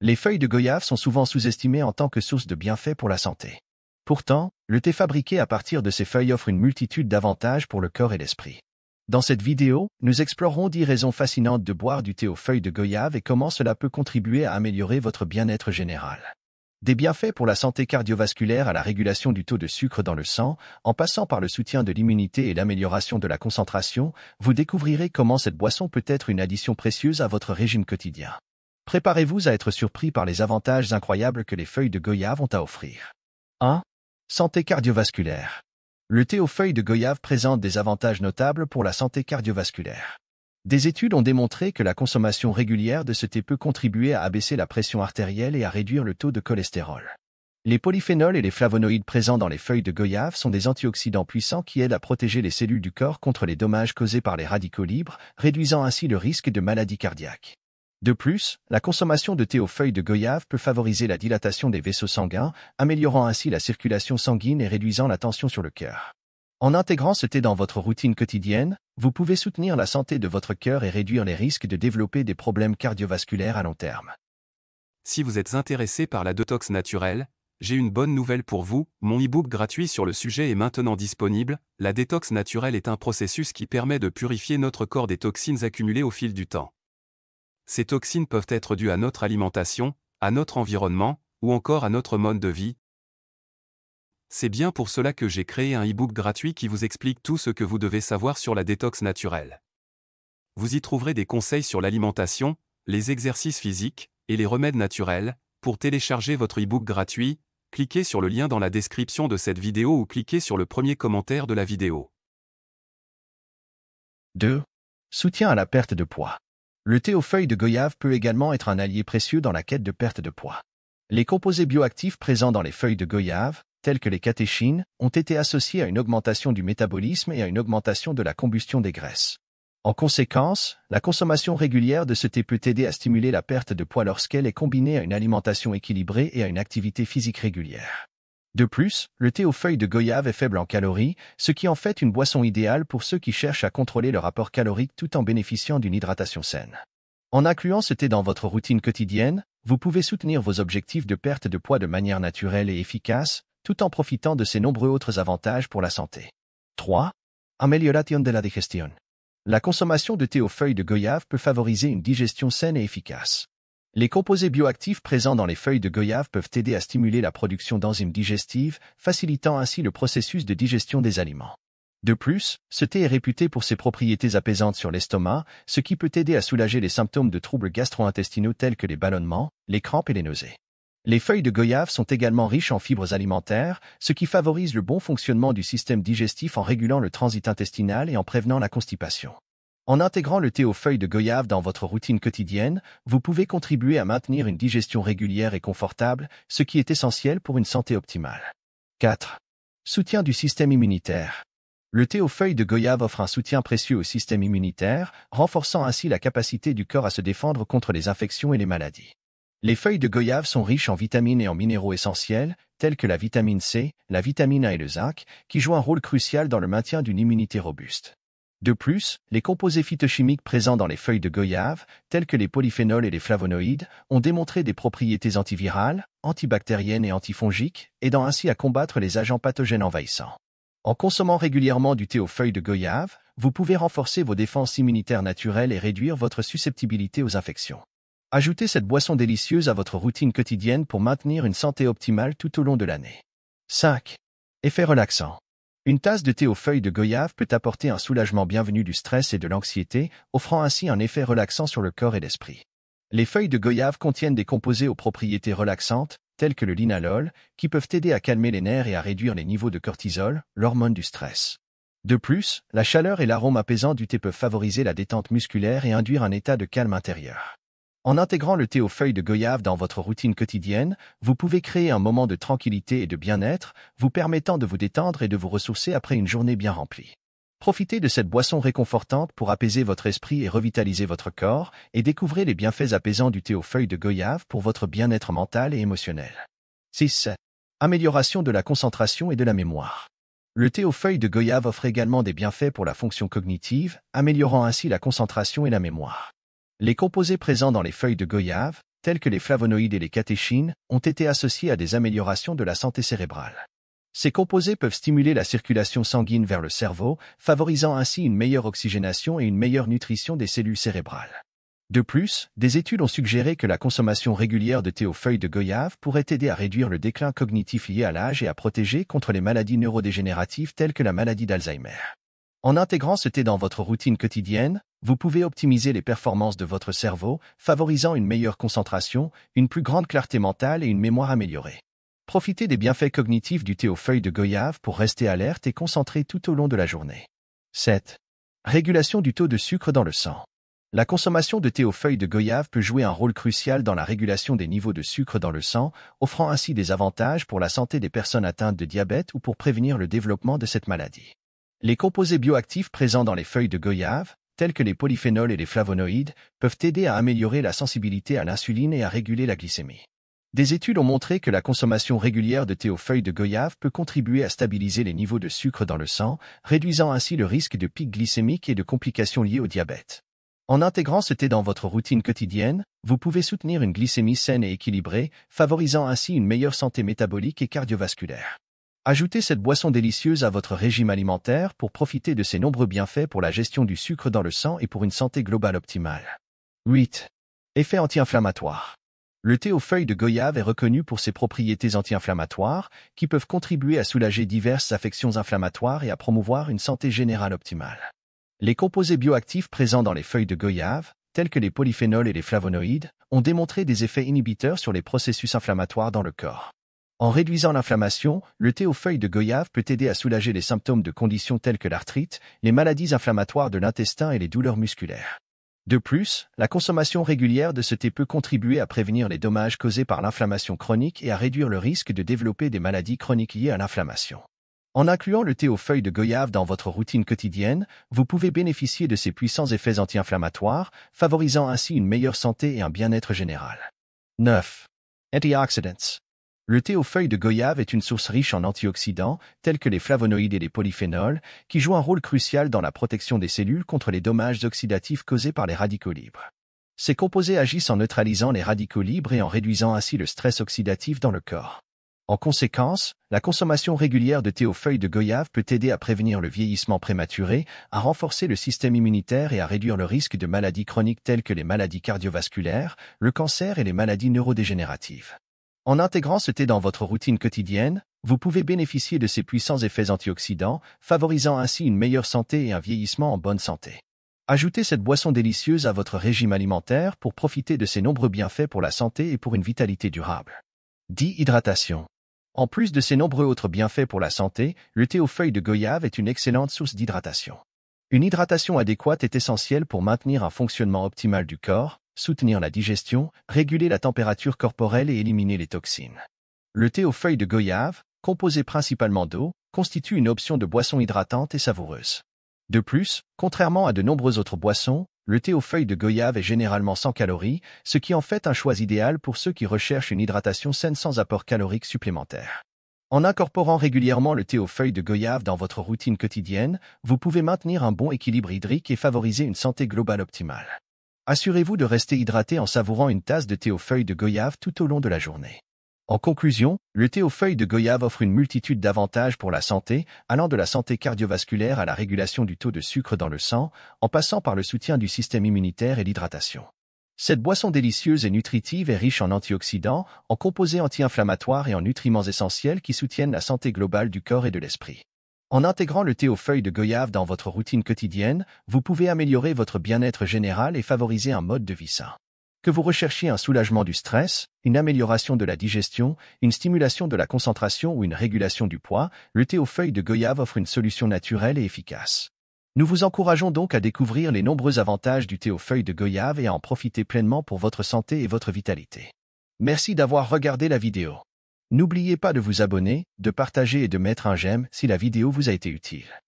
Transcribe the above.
Les feuilles de goyave sont souvent sous-estimées en tant que source de bienfaits pour la santé. Pourtant, le thé fabriqué à partir de ces feuilles offre une multitude d'avantages pour le corps et l'esprit. Dans cette vidéo, nous explorerons 10 raisons fascinantes de boire du thé aux feuilles de goyave et comment cela peut contribuer à améliorer votre bien-être général. Des bienfaits pour la santé cardiovasculaire à la régulation du taux de sucre dans le sang, en passant par le soutien de l'immunité et l'amélioration de la concentration, vous découvrirez comment cette boisson peut être une addition précieuse à votre régime quotidien. Préparez-vous à être surpris par les avantages incroyables que les feuilles de goyave ont à offrir. 1. Santé cardiovasculaire. Le thé aux feuilles de goyave présente des avantages notables pour la santé cardiovasculaire. Des études ont démontré que la consommation régulière de ce thé peut contribuer à abaisser la pression artérielle et à réduire le taux de cholestérol. Les polyphénols et les flavonoïdes présents dans les feuilles de goyave sont des antioxydants puissants qui aident à protéger les cellules du corps contre les dommages causés par les radicaux libres, réduisant ainsi le risque de maladies cardiaques. De plus, la consommation de thé aux feuilles de goyave peut favoriser la dilatation des vaisseaux sanguins, améliorant ainsi la circulation sanguine et réduisant la tension sur le cœur. En intégrant ce thé dans votre routine quotidienne, vous pouvez soutenir la santé de votre cœur et réduire les risques de développer des problèmes cardiovasculaires à long terme. Si vous êtes intéressé par la détox naturelle, j'ai une bonne nouvelle pour vous, mon e-book gratuit sur le sujet est maintenant disponible. La détox naturelle est un processus qui permet de purifier notre corps des toxines accumulées au fil du temps. Ces toxines peuvent être dues à notre alimentation, à notre environnement, ou encore à notre mode de vie. C'est bien pour cela que j'ai créé un e-book gratuit qui vous explique tout ce que vous devez savoir sur la détox naturelle. Vous y trouverez des conseils sur l'alimentation, les exercices physiques et les remèdes naturels. Pour télécharger votre e-book gratuit, cliquez sur le lien dans la description de cette vidéo ou cliquez sur le premier commentaire de la vidéo. 2. Soutien à la perte de poids. Le thé aux feuilles de goyave peut également être un allié précieux dans la quête de perte de poids. Les composés bioactifs présents dans les feuilles de goyave, tels que les catéchines, ont été associés à une augmentation du métabolisme et à une augmentation de la combustion des graisses. En conséquence, la consommation régulière de ce thé peut aider à stimuler la perte de poids lorsqu'elle est combinée à une alimentation équilibrée et à une activité physique régulière. De plus, le thé aux feuilles de goyave est faible en calories, ce qui en fait une boisson idéale pour ceux qui cherchent à contrôler leur apport calorique tout en bénéficiant d'une hydratation saine. En incluant ce thé dans votre routine quotidienne, vous pouvez soutenir vos objectifs de perte de poids de manière naturelle et efficace, tout en profitant de ses nombreux autres avantages pour la santé. 3. Amélioration de la digestion. La consommation de thé aux feuilles de goyave peut favoriser une digestion saine et efficace. Les composés bioactifs présents dans les feuilles de goyave peuvent aider à stimuler la production d'enzymes digestives, facilitant ainsi le processus de digestion des aliments. De plus, ce thé est réputé pour ses propriétés apaisantes sur l'estomac, ce qui peut aider à soulager les symptômes de troubles gastro-intestinaux tels que les ballonnements, les crampes et les nausées. Les feuilles de goyave sont également riches en fibres alimentaires, ce qui favorise le bon fonctionnement du système digestif en régulant le transit intestinal et en prévenant la constipation. En intégrant le thé aux feuilles de goyave dans votre routine quotidienne, vous pouvez contribuer à maintenir une digestion régulière et confortable, ce qui est essentiel pour une santé optimale. 4. Soutien du système immunitaire. Le thé aux feuilles de goyave offre un soutien précieux au système immunitaire, renforçant ainsi la capacité du corps à se défendre contre les infections et les maladies. Les feuilles de goyave sont riches en vitamines et en minéraux essentiels, tels que la vitamine C, la vitamine A et le zinc, qui jouent un rôle crucial dans le maintien d'une immunité robuste. De plus, les composés phytochimiques présents dans les feuilles de goyave, tels que les polyphénols et les flavonoïdes, ont démontré des propriétés antivirales, antibactériennes et antifongiques, aidant ainsi à combattre les agents pathogènes envahissants. En consommant régulièrement du thé aux feuilles de goyave, vous pouvez renforcer vos défenses immunitaires naturelles et réduire votre susceptibilité aux infections. Ajoutez cette boisson délicieuse à votre routine quotidienne pour maintenir une santé optimale tout au long de l'année. 5. Effet relaxant. Une tasse de thé aux feuilles de goyave peut apporter un soulagement bienvenu du stress et de l'anxiété, offrant ainsi un effet relaxant sur le corps et l'esprit. Les feuilles de goyave contiennent des composés aux propriétés relaxantes, tels que le linalol, qui peuvent aider à calmer les nerfs et à réduire les niveaux de cortisol, l'hormone du stress. De plus, la chaleur et l'arôme apaisant du thé peuvent favoriser la détente musculaire et induire un état de calme intérieur. En intégrant le thé aux feuilles de goyave dans votre routine quotidienne, vous pouvez créer un moment de tranquillité et de bien-être, vous permettant de vous détendre et de vous ressourcer après une journée bien remplie. Profitez de cette boisson réconfortante pour apaiser votre esprit et revitaliser votre corps, et découvrez les bienfaits apaisants du thé aux feuilles de goyave pour votre bien-être mental et émotionnel. 6. Amélioration de la concentration et de la mémoire. Le thé aux feuilles de goyave offre également des bienfaits pour la fonction cognitive, améliorant ainsi la concentration et la mémoire. Les composés présents dans les feuilles de goyave, tels que les flavonoïdes et les catéchines, ont été associés à des améliorations de la santé cérébrale. Ces composés peuvent stimuler la circulation sanguine vers le cerveau, favorisant ainsi une meilleure oxygénation et une meilleure nutrition des cellules cérébrales. De plus, des études ont suggéré que la consommation régulière de thé aux feuilles de goyave pourrait aider à réduire le déclin cognitif lié à l'âge et à protéger contre les maladies neurodégénératives telles que la maladie d'Alzheimer. En intégrant ce thé dans votre routine quotidienne, vous pouvez optimiser les performances de votre cerveau, favorisant une meilleure concentration, une plus grande clarté mentale et une mémoire améliorée. Profitez des bienfaits cognitifs du thé aux feuilles de goyave pour rester alerte et concentré tout au long de la journée. 7. Régulation du taux de sucre dans le sang. La consommation de thé aux feuilles de goyave peut jouer un rôle crucial dans la régulation des niveaux de sucre dans le sang, offrant ainsi des avantages pour la santé des personnes atteintes de diabète ou pour prévenir le développement de cette maladie. Les composés bioactifs présents dans les feuilles de goyave, tels que les polyphénols et les flavonoïdes, peuvent aider à améliorer la sensibilité à l'insuline et à réguler la glycémie. Des études ont montré que la consommation régulière de thé aux feuilles de goyave peut contribuer à stabiliser les niveaux de sucre dans le sang, réduisant ainsi le risque de pics glycémiques et de complications liées au diabète. En intégrant ce thé dans votre routine quotidienne, vous pouvez soutenir une glycémie saine et équilibrée, favorisant ainsi une meilleure santé métabolique et cardiovasculaire. Ajoutez cette boisson délicieuse à votre régime alimentaire pour profiter de ses nombreux bienfaits pour la gestion du sucre dans le sang et pour une santé globale optimale. 8. Effet anti-inflammatoire. Le thé aux feuilles de goyave est reconnu pour ses propriétés anti-inflammatoires qui peuvent contribuer à soulager diverses affections inflammatoires et à promouvoir une santé générale optimale. Les composés bioactifs présents dans les feuilles de goyave, tels que les polyphénols et les flavonoïdes, ont démontré des effets inhibiteurs sur les processus inflammatoires dans le corps. En réduisant l'inflammation, le thé aux feuilles de goyave peut aider à soulager les symptômes de conditions telles que l'arthrite, les maladies inflammatoires de l'intestin et les douleurs musculaires. De plus, la consommation régulière de ce thé peut contribuer à prévenir les dommages causés par l'inflammation chronique et à réduire le risque de développer des maladies chroniques liées à l'inflammation. En incluant le thé aux feuilles de goyave dans votre routine quotidienne, vous pouvez bénéficier de ses puissants effets anti-inflammatoires, favorisant ainsi une meilleure santé et un bien-être général. 9. Antioxidants le thé aux feuilles de goyave est une source riche en antioxydants, tels que les flavonoïdes et les polyphénols, qui jouent un rôle crucial dans la protection des cellules contre les dommages oxydatifs causés par les radicaux libres. Ces composés agissent en neutralisant les radicaux libres et en réduisant ainsi le stress oxydatif dans le corps. En conséquence, la consommation régulière de thé aux feuilles de goyave peut aider à prévenir le vieillissement prématuré, à renforcer le système immunitaire et à réduire le risque de maladies chroniques telles que les maladies cardiovasculaires, le cancer et les maladies neurodégénératives. En intégrant ce thé dans votre routine quotidienne, vous pouvez bénéficier de ses puissants effets antioxydants, favorisant ainsi une meilleure santé et un vieillissement en bonne santé. Ajoutez cette boisson délicieuse à votre régime alimentaire pour profiter de ses nombreux bienfaits pour la santé et pour une vitalité durable. Hydratation En plus de ses nombreux autres bienfaits pour la santé, le thé aux feuilles de goyave est une excellente source d'hydratation. Une hydratation adéquate est essentielle pour maintenir un fonctionnement optimal du corps, soutenir la digestion, réguler la température corporelle et éliminer les toxines. Le thé aux feuilles de goyave, composé principalement d'eau, constitue une option de boisson hydratante et savoureuse. De plus, contrairement à de nombreuses autres boissons, le thé aux feuilles de goyave est généralement sans calories, ce qui en fait un choix idéal pour ceux qui recherchent une hydratation saine sans apport calorique supplémentaire. En incorporant régulièrement le thé aux feuilles de goyave dans votre routine quotidienne, vous pouvez maintenir un bon équilibre hydrique et favoriser une santé globale optimale. Assurez-vous de rester hydraté en savourant une tasse de thé aux feuilles de goyave tout au long de la journée. En conclusion, le thé aux feuilles de goyave offre une multitude d'avantages pour la santé, allant de la santé cardiovasculaire à la régulation du taux de sucre dans le sang, en passant par le soutien du système immunitaire et l'hydratation. Cette boisson délicieuse et nutritive est riche en antioxydants, en composés anti-inflammatoires et en nutriments essentiels qui soutiennent la santé globale du corps et de l'esprit. En intégrant le thé aux feuilles de goyave dans votre routine quotidienne, vous pouvez améliorer votre bien-être général et favoriser un mode de vie sain. Que vous recherchiez un soulagement du stress, une amélioration de la digestion, une stimulation de la concentration ou une régulation du poids, le thé aux feuilles de goyave offre une solution naturelle et efficace. Nous vous encourageons donc à découvrir les nombreux avantages du thé aux feuilles de goyave et à en profiter pleinement pour votre santé et votre vitalité. Merci d'avoir regardé la vidéo. N'oubliez pas de vous abonner, de partager et de mettre un j'aime si la vidéo vous a été utile.